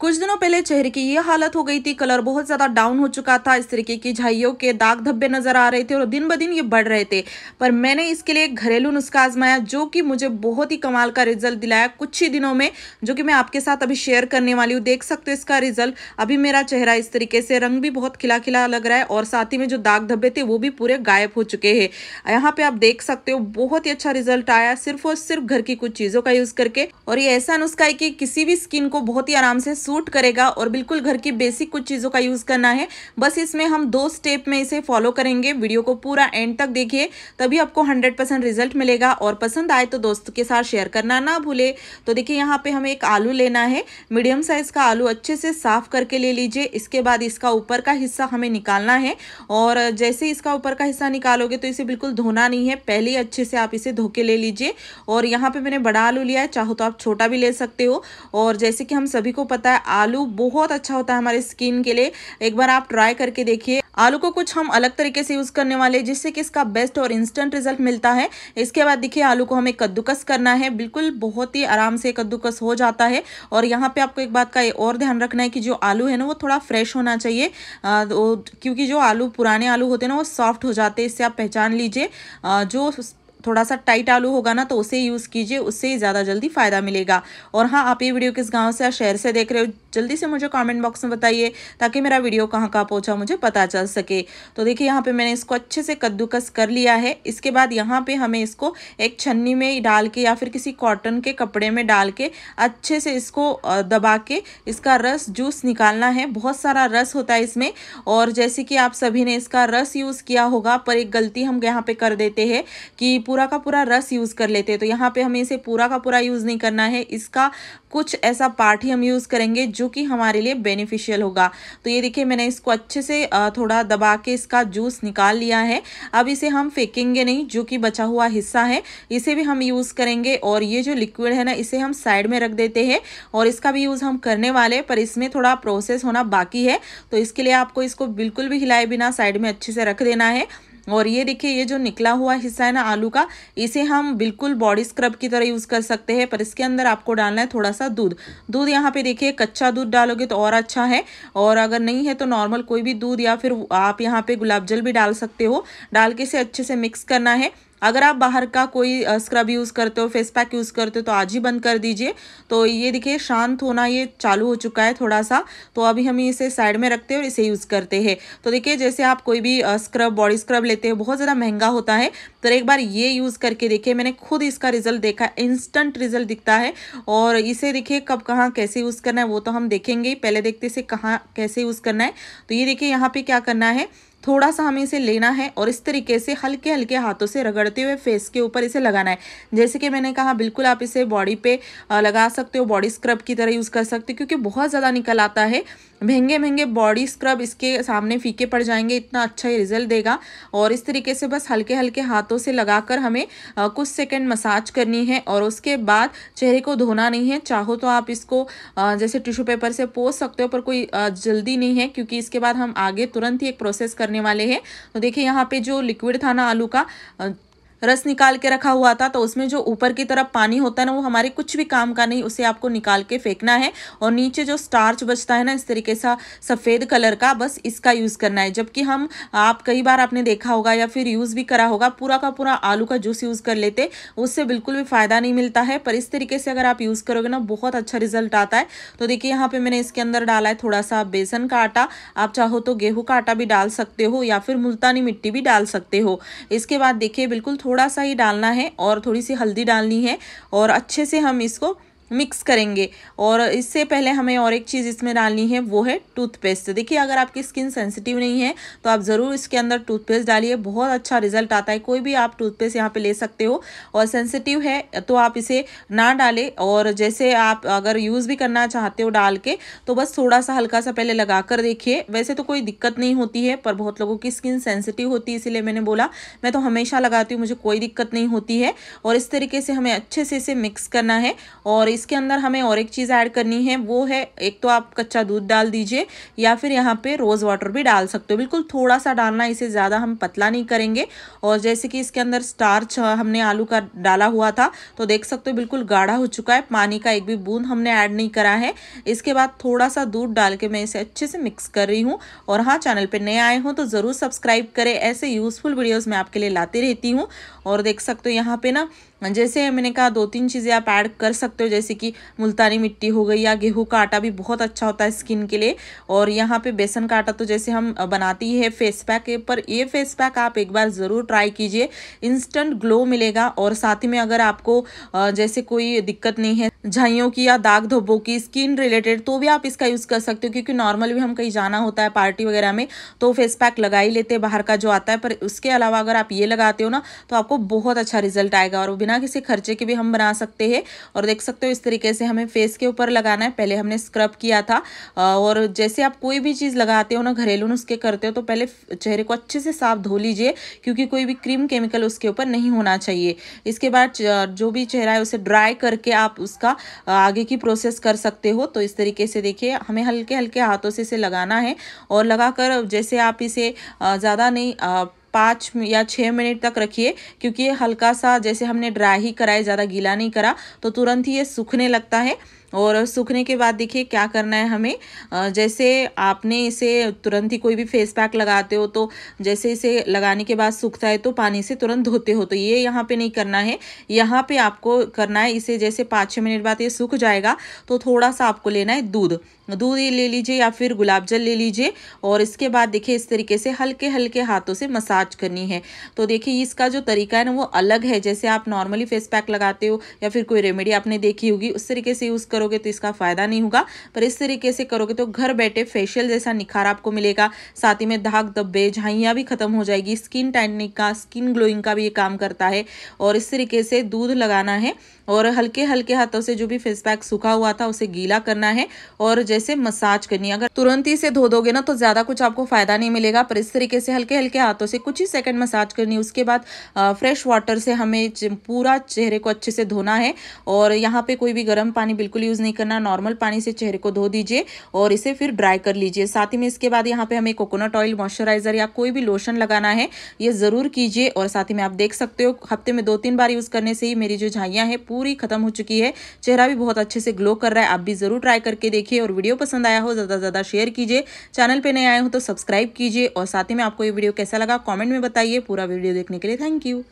कुछ दिनों पहले चेहरे की यह हालत हो गई थी कलर बहुत ज़्यादा डाउन हो चुका था इस तरीके की झाइयों के दाग धब्बे नज़र आ रहे थे और दिन ब दिन ये बढ़ रहे थे पर मैंने इसके लिए घरेलू नुस्खा आजमाया जो कि मुझे बहुत ही कमाल का रिजल्ट दिलाया कुछ ही दिनों में जो कि मैं आपके साथ अभी शेयर करने वाली हूँ देख सकते हो इसका रिजल्ट अभी मेरा चेहरा इस तरीके से रंग भी बहुत खिला खिला लग रहा है और साथ ही में जो दाग धब्बे थे वो भी पूरे गायब हो चुके हैं यहाँ पर आप देख सकते हो बहुत ही अच्छा रिजल्ट आया सिर्फ और सिर्फ घर की कुछ चीज़ों का यूज़ करके और ये ऐसा नुस्खा है कि किसी भी स्किन को बहुत ही आराम से सूट करेगा और बिल्कुल घर की बेसिक कुछ चीज़ों का यूज़ करना है बस इसमें हम दो स्टेप में इसे फॉलो करेंगे वीडियो को पूरा एंड तक देखिए तभी आपको हंड्रेड परसेंट रिजल्ट मिलेगा और पसंद आए तो दोस्तों के साथ शेयर करना ना भूले तो देखिए यहाँ पर हमें एक आलू लेना है मीडियम साइज़ का आलू अच्छे से साफ़ करके ले लीजिए इसके बाद इसका ऊपर का हिस्सा हमें निकालना है और जैसे इसका ऊपर का हिस्सा निकालोगे तो इसे बिल्कुल धोना नहीं है पहले ही अच्छे से आप इसे धो के ले लीजिए और यहाँ पर मैंने बड़ा आलू लिया है चाहो तो आप छोटा भी ले सकते हो और जैसे कि हम सभी को पता है है आलू बहुत अच्छा होता है हमारे स्किन के लिए एक बार आप ट्राई करके देखिए आलू को कुछ हम अलग तरीके से यूज़ करने वाले जिससे कि इसका बेस्ट और इंस्टेंट रिजल्ट मिलता है इसके बाद देखिए आलू को हमें कद्दूकस करना है बिल्कुल बहुत ही आराम से कद्दूकस हो जाता है और यहाँ पे आपको एक बात का और ध्यान रखना है कि जो आलू है ना वो थोड़ा फ्रेश होना चाहिए क्योंकि जो आलू पुराने आलू होते हैं ना वो सॉफ्ट हो जाते हैं इससे आप पहचान लीजिए जो थोड़ा सा टाइट आलू होगा ना तो उसे यूज़ कीजिए उससे ही ज़्यादा जल्दी फ़ायदा मिलेगा और हाँ आप ये वीडियो किस गाँव से या शहर से देख रहे हो जल्दी से मुझे कमेंट बॉक्स में बताइए ताकि मेरा वीडियो कहाँ कहाँ पहुँचा मुझे पता चल सके तो देखिए यहाँ पे मैंने इसको अच्छे से कद्दूकस कर लिया है इसके बाद यहाँ पे हमें इसको एक छन्नी में डाल के या फिर किसी कॉटन के कपड़े में डाल के अच्छे से इसको दबा के इसका रस जूस निकालना है बहुत सारा रस होता है इसमें और जैसे कि आप सभी ने इसका रस यूज़ किया होगा पर एक गलती हम यहाँ पर कर देते हैं कि पूरा पूरा का पूरा रस यूज़ कर लेते हैं तो यहाँ पे हमें इसे पूरा का पूरा यूज़ नहीं करना है इसका कुछ ऐसा पार्ट ही हम यूज़ करेंगे जो कि हमारे लिए बेनिफिशियल होगा तो ये देखिए मैंने इसको अच्छे से थोड़ा दबा के इसका जूस निकाल लिया है अब इसे हम फेंकेंगे नहीं जो कि बचा हुआ हिस्सा है इसे भी हम यूज़ करेंगे और ये जो लिक्विड है ना इसे हम साइड में रख देते हैं और इसका भी यूज़ हम करने वाले पर इसमें थोड़ा प्रोसेस होना बाकी है तो इसके लिए आपको इसको बिल्कुल भी हिलाए बिना साइड में अच्छे से रख देना है और ये देखिए ये जो निकला हुआ हिस्सा है ना आलू का इसे हम बिल्कुल बॉडी स्क्रब की तरह यूज़ कर सकते हैं पर इसके अंदर आपको डालना है थोड़ा सा दूध दूध यहाँ पे देखिए कच्चा दूध डालोगे तो और अच्छा है और अगर नहीं है तो नॉर्मल कोई भी दूध या फिर आप यहाँ पे गुलाब जल भी डाल सकते हो डाल के इसे अच्छे से मिक्स करना है अगर आप बाहर का कोई स्क्रब यूज़ करते हो फेस पैक यूज़ करते हो तो आज ही बंद कर दीजिए तो ये देखिए शांत होना ये चालू हो चुका है थोड़ा सा तो अभी हम इसे साइड में रखते हैं और इसे यूज़ करते हैं तो देखिए जैसे आप कोई भी स्क्रब बॉडी स्क्रब लेते हैं बहुत ज़्यादा महंगा होता है तो एक बार ये यूज़ करके देखिए मैंने खुद इसका रिजल्ट देखा इंस्टेंट रिजल्ट दिखता है और इसे देखिए कब कहाँ कैसे यूज़ करना है वो तो हम देखेंगे पहले देखते से कहाँ कैसे यूज़ करना है तो ये देखिए यहाँ पे क्या करना है थोड़ा सा हमें इसे लेना है और इस तरीके से हल्के हल्के हाथों से रगड़ते हुए फेस के ऊपर इसे लगाना है जैसे कि मैंने कहा बिल्कुल आप इसे बॉडी पे लगा सकते हो बॉडी स्क्रब की तरह यूज़ कर सकते हो क्योंकि बहुत ज़्यादा निकल आता है महंगे महंगे बॉडी स्क्रब इसके सामने फीके पड़ जाएंगे इतना अच्छा ही रिजल्ट देगा और इस तरीके से बस हल्के हल्के हाथों से लगाकर हमें कुछ सेकंड मसाज करनी है और उसके बाद चेहरे को धोना नहीं है चाहो तो आप इसको जैसे टिश्यू पेपर से पोस सकते हो पर कोई जल्दी नहीं है क्योंकि इसके बाद हम आगे तुरंत ही एक प्रोसेस करने वाले हैं तो देखिए यहाँ पर जो लिक्विड था ना आलू का रस निकाल के रखा हुआ था तो उसमें जो ऊपर की तरफ पानी होता है ना वो हमारे कुछ भी काम का नहीं उसे आपको निकाल के फेंकना है और नीचे जो स्टार्च बचता है ना इस तरीके सा सफ़ेद कलर का बस इसका यूज़ करना है जबकि हम आप कई बार आपने देखा होगा या फिर यूज़ भी करा होगा पूरा का पूरा आलू का जूस यूज़ कर लेते उससे बिल्कुल भी फ़ायदा नहीं मिलता है पर इस तरीके से अगर आप यूज़ करोगे ना बहुत अच्छा रिजल्ट आता है तो देखिए यहाँ पर मैंने इसके अंदर डाला है थोड़ा सा बेसन का आटा आप चाहो तो गेहूँ का आटा भी डाल सकते हो या फिर मुल्तानी मिट्टी भी डाल सकते हो इसके बाद देखिए बिल्कुल थोड़ा थोड़ा सा ही डालना है और थोड़ी सी हल्दी डालनी है और अच्छे से हम इसको मिक्स करेंगे और इससे पहले हमें और एक चीज़ इसमें डालनी है वो है टूथपेस्ट देखिए अगर आपकी स्किन सेंसिटिव नहीं है तो आप ज़रूर इसके अंदर टूथपेस्ट डालिए बहुत अच्छा रिजल्ट आता है कोई भी आप टूथपेस्ट यहाँ पे ले सकते हो और सेंसिटिव है तो आप इसे ना डालें और जैसे आप अगर यूज़ भी करना चाहते हो डाल के तो बस थोड़ा सा हल्का सा पहले लगा कर देखिए वैसे तो कोई दिक्कत नहीं होती है पर बहुत लोगों की स्किन सेंसिटिव होती है इसीलिए मैंने बोला मैं तो हमेशा लगाती हूँ मुझे कोई दिक्कत नहीं होती है और इस तरीके से हमें अच्छे से इसे मिक्स करना है और इसके अंदर हमें और एक चीज़ ऐड करनी है वो है एक तो आप कच्चा दूध डाल दीजिए या फिर यहाँ पे रोज़ वाटर भी डाल सकते हो बिल्कुल थोड़ा सा डालना इसे ज़्यादा हम पतला नहीं करेंगे और जैसे कि इसके अंदर स्टार्च हमने आलू का डाला हुआ था तो देख सकते हो बिल्कुल गाढ़ा हो चुका है पानी का एक भी बूंद हमने ऐड नहीं करा है इसके बाद थोड़ा सा दूध डाल के मैं इसे अच्छे से मिक्स कर रही हूँ और हाँ चैनल पर नए आए हों तो ज़रूर सब्सक्राइब करें ऐसे यूज़फुल वीडियोज़ मैं आपके लिए लाती रहती हूँ और देख सकते हो यहाँ पे ना जैसे मैंने कहा दो तीन चीज़ें आप ऐड कर सकते हो जैसे कि मुल्तानी मिट्टी हो गई या गेहूं का आटा भी बहुत अच्छा होता है स्किन के लिए और यहाँ पे बेसन का आटा तो जैसे हम बनाती है फेस पैक पर ये फेस पैक आप एक बार ज़रूर ट्राई कीजिए इंस्टेंट ग्लो मिलेगा और साथ ही में अगर आपको जैसे कोई दिक्कत नहीं है झाइयों की या दाग धब्बों की स्किन रिलेटेड तो भी आप इसका यूज़ कर सकते हो क्योंकि नॉर्मल भी हम कहीं जाना होता है पार्टी वगैरह में तो फेस पैक लगा ही लेते हैं बाहर का जो आता है पर उसके अलावा अगर आप ये लगाते हो ना तो आपको बहुत अच्छा रिजल्ट आएगा और बिना किसी खर्चे के भी हम बना सकते हैं और देख सकते हो इस तरीके से हमें फेस के ऊपर लगाना है पहले हमने स्क्रब किया था और जैसे आप कोई भी चीज़ लगाते हो ना घरेलू नुस्खे करते हो तो पहले चेहरे को अच्छे से साफ धो लीजिए क्योंकि कोई भी क्रीम केमिकल उसके ऊपर नहीं होना चाहिए इसके बाद जो भी चेहरा है उसे ड्राई करके आप उसका आगे की प्रोसेस कर सकते हो तो इस तरीके से देखिए हमें हल्के हल्के हाथों से इसे लगाना है और लगाकर जैसे आप इसे ज़्यादा नहीं पाँच या छः मिनट तक रखिए क्योंकि ये हल्का सा जैसे हमने ड्राई ही कराए ज़्यादा गीला नहीं करा तो तुरंत ही ये सूखने लगता है और सूखने के बाद देखिए क्या करना है हमें जैसे आपने इसे तुरंत ही कोई भी फेस पैक लगाते हो तो जैसे इसे लगाने के बाद सूखता है तो पानी से तुरंत धोते हो तो ये यहाँ पे नहीं करना है यहाँ पे आपको करना है इसे जैसे पाँच छः मिनट बाद ये सूख जाएगा तो थोड़ा सा आपको लेना है दूध दूध ले लीजिए या फिर गुलाब जल ले लीजिए और इसके बाद देखिए इस तरीके से हल्के हल्के हाथों से मसाज मसाज करनी है तो देखिए इसका जो तरीका है ना वो अलग है जैसे आप नॉर्मली फेस पैक लगाते हो या फिर कोई रेमेडी आपने देखी होगी उस तरीके से यूज़ करोगे तो इसका फ़ायदा नहीं होगा पर इस तरीके से करोगे तो घर बैठे फेशियल जैसा निखार आपको मिलेगा साथ ही में धाक धब्बे झाइयाँ भी खत्म हो जाएगी स्किन टाइटनिंग का स्किन ग्लोइंग का भी ये काम करता है और इस तरीके से दूध लगाना है और हल्के हल्के हाथों से जो भी फेस पैक सूखा हुआ था उसे गीला करना है और जैसे मसाज करनी है अगर तुरंत ही से धो दोगे ना तो ज़्यादा कुछ आपको फ़ायदा नहीं मिलेगा पर इस तरीके से हल्के हल्के हाथों से कुछ कुछ ही सेकंड मसाज करनी है उसके बाद फ्रेश वाटर से हमें पूरा चेहरे को अच्छे से धोना है और यहाँ पे कोई भी गर्म पानी बिल्कुल यूज़ नहीं करना नॉर्मल पानी से चेहरे को धो दीजिए और इसे फिर ड्राई कर लीजिए साथ ही में इसके बाद यहाँ पे हमें कोकोनट ऑयल मॉइस्चराइज़र या कोई भी लोशन लगाना है ये ज़रूर कीजिए और साथ ही में आप देख सकते हो हफ्ते में दो तीन बार यूज़ करने से ही मेरी जो झाइयाँ हैं पूरी ख़त्म हो चुकी है चेहरा भी बहुत अच्छे से ग्लो कर रहा है आप भी ज़रूर ट्राई करके देखिए और वीडियो पसंद आया हो ज़्यादा से ज़्यादा शेयर कीजिए चैनल पर नए आए हो तो सब्सक्राइब कीजिए और साथ ही में आपको ये वीडियो कैसा लगा कमेंट में बताइए पूरा वीडियो देखने के लिए थैंक यू